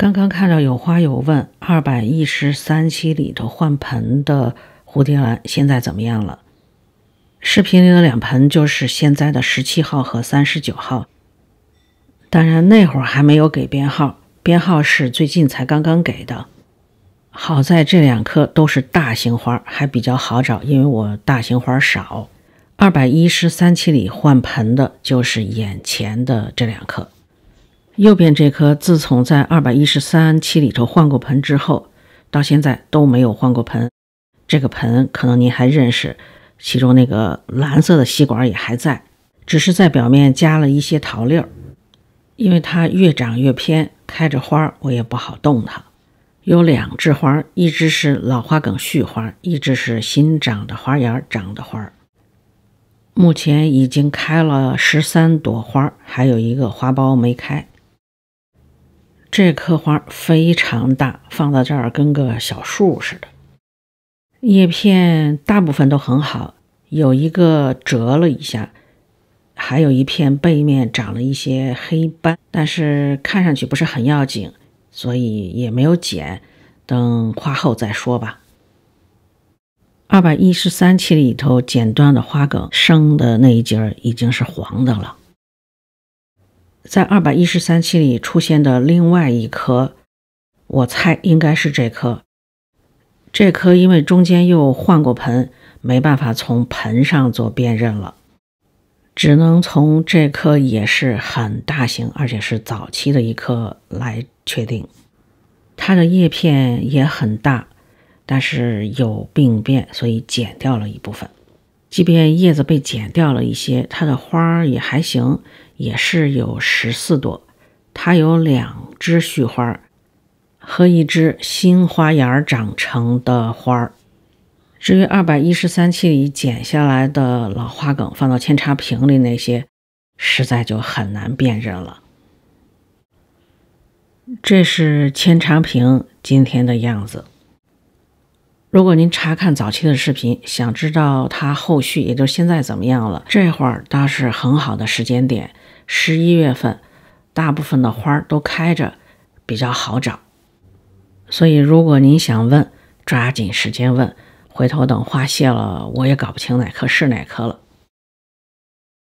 刚刚看到有花友问，二百一十三期里头换盆的蝴蝶兰现在怎么样了？视频里的两盆就是现在的十七号和三十九号。当然那会儿还没有给编号，编号是最近才刚刚给的。好在这两颗都是大型花，还比较好找，因为我大型花少。二百一十三期里换盆的就是眼前的这两颗。右边这棵自从在二百一十三期里头换过盆之后，到现在都没有换过盆。这个盆可能您还认识，其中那个蓝色的吸管也还在，只是在表面加了一些陶粒儿。因为它越长越偏，开着花儿我也不好动它。有两枝花，一枝是老花梗续花，一枝是新长的花芽长的花。目前已经开了十三朵花，还有一个花苞没开。这棵花非常大，放到这儿跟个小树似的。叶片大部分都很好，有一个折了一下，还有一片背面长了一些黑斑，但是看上去不是很要紧，所以也没有剪，等花后再说吧。二百一十三期里头剪断的花梗，生的那一节已经是黄的了。在二百一十三期里出现的另外一棵，我猜应该是这棵。这棵因为中间又换过盆，没办法从盆上做辨认了，只能从这棵也是很大型，而且是早期的一棵来确定。它的叶片也很大，但是有病变，所以剪掉了一部分。即便叶子被剪掉了一些，它的花儿也还行，也是有十四朵。它有两枝序花儿和一只新花芽长成的花儿。至于二百一十三期里剪下来的老花梗放到扦插瓶里那些，实在就很难辨认了。这是扦插瓶今天的样子。如果您查看早期的视频，想知道它后续，也就现在怎么样了，这会儿倒是很好的时间点。十一月份，大部分的花都开着，比较好找。所以，如果您想问，抓紧时间问。回头等花谢了，我也搞不清哪棵是哪棵了。